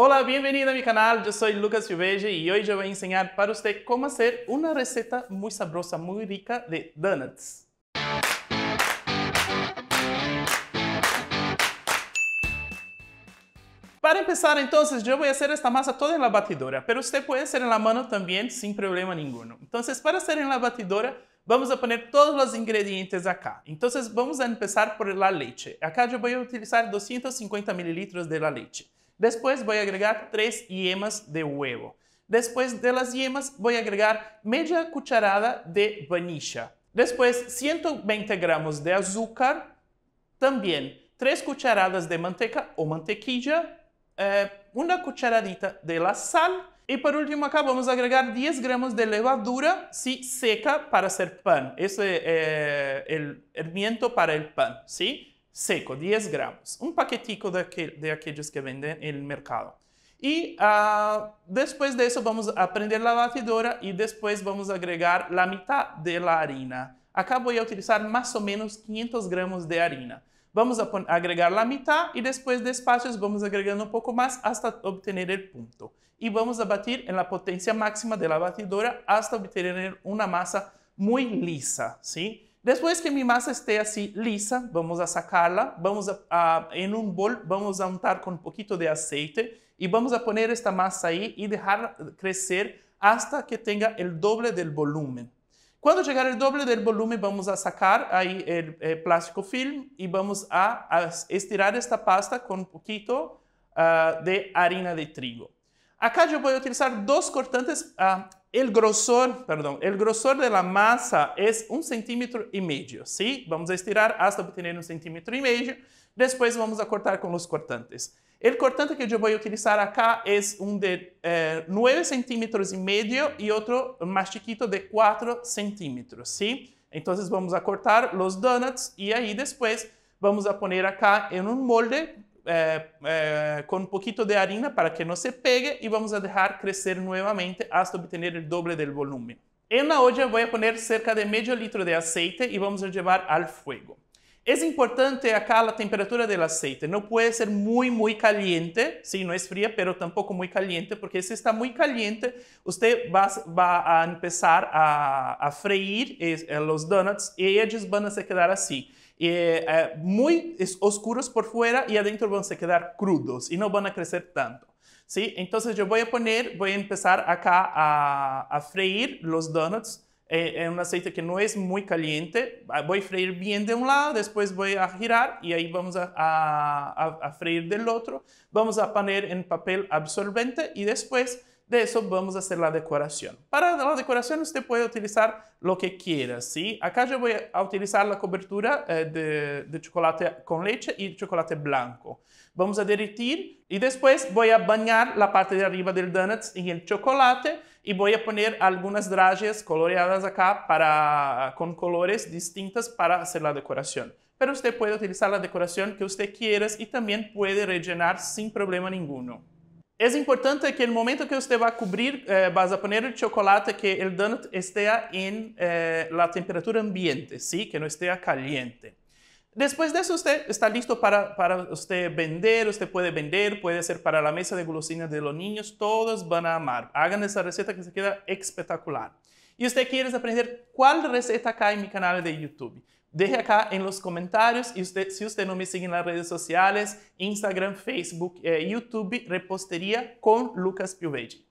Olá, bem-vindo a meu canal. Eu sou Lucas Silveira e hoje eu vou ensinar enseñar para você como fazer uma receta muito sabrosa, muito rica de donuts. Para começar, então, yo voy fazer esta masa toda em la batidora, mas você pode fazer en la mão também, sem problema nenhum. Entonces, para fazer en la batidora, vamos a poner todos os ingredientes acá. Entonces, vamos a começar por la leite. Acá eu vou utilizar 250 mililitros de la leite. Después voy a agregar tres yemas de huevo. Después de las yemas voy a agregar media cucharada de vainilla. Después 120 gramos de azúcar. También 3 cucharadas de manteca o mantequilla. Eh, una cucharadita de la sal. Y por último acá vamos a agregar 10 gramos de levadura, seca para hacer pan. Ese es eh, el hermiento para el pan, ¿sí? seco, 10 gramos, un paquetico de, aquellos que venden en el mercado. Y ah, después de eso vamos a prender la batidora y después vamos a agregar la mitad de la harina. Acá voy a utilizar más o menos 500 gramos de harina. Vamos a agregar la mitad y después despacio vamos agregando un poco más hasta obtener el punto. Y vamos a batir en la potencia máxima de la batidora hasta obtener una masa muy lisa, ¿sí? Después que mi masa esté así lisa, vamos a sacarla. vamos a, en un bol, vamos a untar con un poquito de aceite y vamos a poner esta masa ahí y dejar crecer hasta que tenga el doble del volumen. Cuando llegue el doble del volumen, vamos a sacar ahí el plástico film y vamos a, estirar esta pasta con un poquito ah, de harina de trigo. Acá yo voy a utilizar dos cortantes ah, El grosor, perdão, el grosor de la masa é um centímetro e meio. ¿sí? Vamos estirar hasta obtener um centímetro e meio. Después vamos a cortar com os cortantes. El cortante que eu vou utilizar acá é um de eh, 9 centímetros e meio e outro mais chiquito de 4 centímetros, ¿sí? então vamos a cortar os donuts e aí depois vamos a poner acá em um molde eh, é, eh, é, con un poquito de harina para que no se pegue y vamos a dejar crecer nuevamente hasta obtener el doble del volumen. En la olla voy a poner cerca de medio litro de aceite y vamos a llevar al fuego. Es é importante acá la temperatura del aceite. No puede ser muy, muy caliente. Sí, no es fría, pero tampoco muy caliente, porque si está muy caliente, usted va, va a empezar a, a freír los eh, donuts y ellos van a se quedar así. Assim. Eh, eh, muy oscuros por fuera y adentro van a quedar crudos y no van a crecer tanto. ¿sí? Entonces yo voy a poner, voy a empezar acá a, freír los donuts eh, en un aceite que no es muy caliente. Ah, voy a freír bien de un lado, después voy a girar y ahí vamos a, a, a freír del otro. Vamos a poner en papel absorbente y después de eso vamos a hacer la decoración. Para la decoración usted puede utilizar lo que quiera, ¿sí? Acá yo voy a utilizar la cobertura eh, de, chocolate con leche y chocolate blanco. Vamos a derretir y después voy a bañar la parte de arriba del donut en el chocolate y voy a poner algunas dragas coloreadas acá para, con colores distintos para hacer la decoración pero usted puede utilizar la decoración que usted quiera y también puede rellenar sin problema ninguno. Es importante que el momento que usted va a cubrir, eh, vas a poner el chocolate, que el donut esté en eh, la temperatura ambiente, ¿sí? que no esté caliente. Después de eso, usted está listo para, usted vender, usted puede vender, puede ser para la mesa de golosinas de los niños, todos van a amar. Hagan esa receta que se queda espectacular. Y usted quiere aprender cuál receta acá en mi canal de YouTube. Deje acá en los comentarios y usted, si usted no me sigue en las redes sociales, Instagram, Facebook, eh, YouTube, repostería con Lucas Pioveggi.